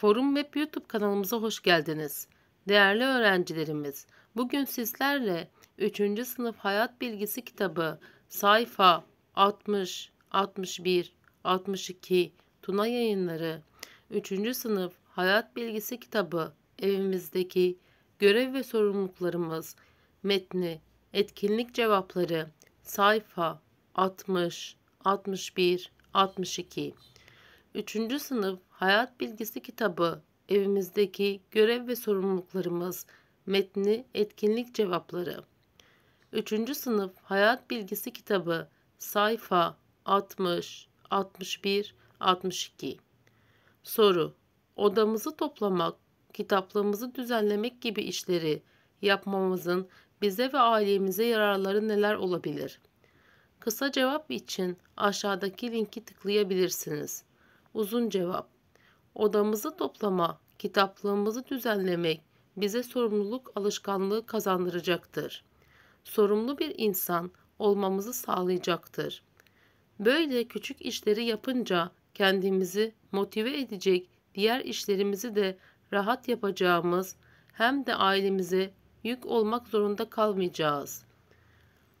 Forum ve YouTube kanalımıza hoş geldiniz. Değerli öğrencilerimiz, bugün sizlerle 3. sınıf hayat bilgisi kitabı sayfa 60, 61, 62 Tuna yayınları 3. sınıf hayat bilgisi kitabı evimizdeki görev ve sorumluluklarımız metni, etkinlik cevapları sayfa 60, 61, 62 3. sınıf Hayat Bilgisi kitabı evimizdeki görev ve sorumluluklarımız metni etkinlik cevapları 3. sınıf Hayat Bilgisi kitabı sayfa 60 61 62 soru odamızı toplamak kitaplığımızı düzenlemek gibi işleri yapmamızın bize ve ailemize yararları neler olabilir? Kısa cevap için aşağıdaki linki tıklayabilirsiniz. Uzun cevap. Odamızı toplama, kitaplığımızı düzenlemek bize sorumluluk alışkanlığı kazandıracaktır. Sorumlu bir insan olmamızı sağlayacaktır. Böyle küçük işleri yapınca kendimizi motive edecek diğer işlerimizi de rahat yapacağımız hem de ailemize yük olmak zorunda kalmayacağız.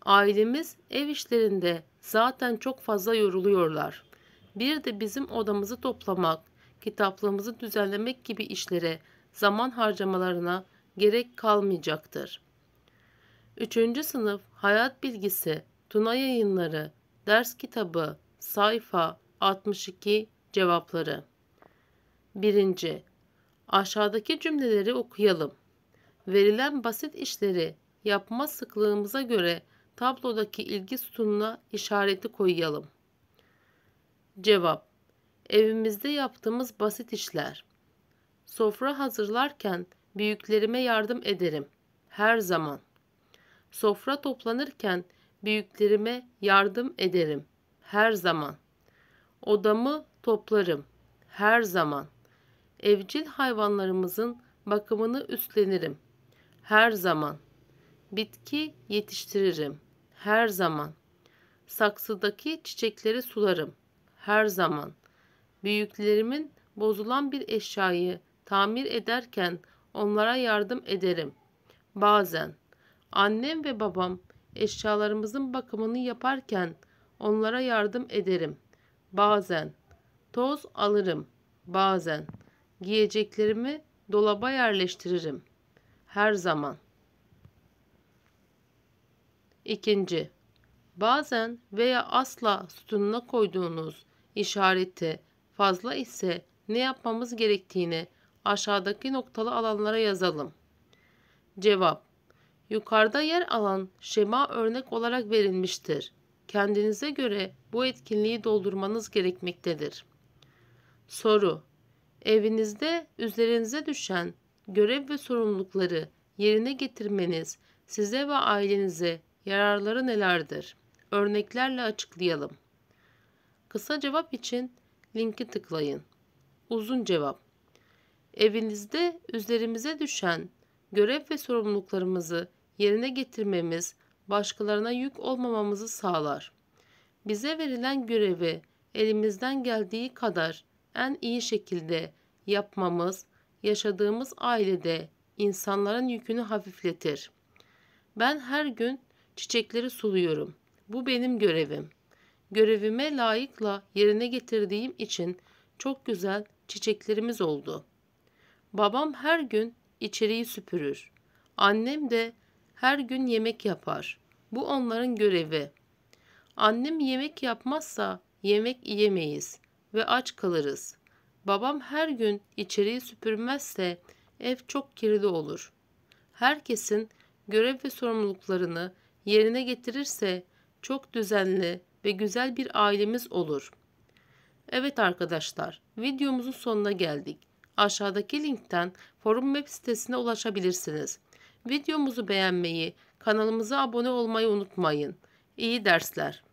Ailemiz ev işlerinde zaten çok fazla yoruluyorlar. Bir de bizim odamızı toplamak, kitaplığımızı düzenlemek gibi işlere, zaman harcamalarına gerek kalmayacaktır. 3. sınıf hayat bilgisi, Tuna yayınları, ders kitabı, sayfa 62 cevapları. 1. Aşağıdaki cümleleri okuyalım. Verilen basit işleri yapma sıklığımıza göre tablodaki ilgi sütununa işareti koyalım. Cevap Evimizde yaptığımız basit işler. Sofra hazırlarken büyüklerime yardım ederim. Her zaman. Sofra toplanırken büyüklerime yardım ederim. Her zaman. Odamı toplarım. Her zaman. Evcil hayvanlarımızın bakımını üstlenirim. Her zaman. Bitki yetiştiririm. Her zaman. Saksıdaki çiçekleri sularım her zaman. Büyüklerimin bozulan bir eşyayı tamir ederken onlara yardım ederim. Bazen annem ve babam eşyalarımızın bakımını yaparken onlara yardım ederim. Bazen toz alırım. Bazen giyeceklerimi dolaba yerleştiririm. Her zaman. İkinci, bazen veya asla sütununa koyduğunuz işareti fazla ise ne yapmamız gerektiğini aşağıdaki noktalı alanlara yazalım. Cevap Yukarıda yer alan şema örnek olarak verilmiştir. Kendinize göre bu etkinliği doldurmanız gerekmektedir. Soru Evinizde üzerinize düşen görev ve sorumlulukları yerine getirmeniz size ve ailenize yararları nelerdir? Örneklerle açıklayalım. Kısa cevap için linki tıklayın. Uzun cevap. Evinizde üzerimize düşen görev ve sorumluluklarımızı yerine getirmemiz başkalarına yük olmamamızı sağlar. Bize verilen görevi elimizden geldiği kadar en iyi şekilde yapmamız yaşadığımız ailede insanların yükünü hafifletir. Ben her gün çiçekleri suluyorum. Bu benim görevim görevime layıkla yerine getirdiğim için çok güzel çiçeklerimiz oldu. Babam her gün içeriği süpürür. Annem de her gün yemek yapar. Bu onların görevi. Annem yemek yapmazsa yemek yiyemeyiz ve aç kalırız. Babam her gün içeriği süpürmezse ev çok kirli olur. Herkesin görev ve sorumluluklarını yerine getirirse çok düzenli, ve güzel bir ailemiz olur. Evet arkadaşlar, videomuzun sonuna geldik. Aşağıdaki linkten forum web sitesine ulaşabilirsiniz. Videomuzu beğenmeyi, kanalımıza abone olmayı unutmayın. İyi dersler.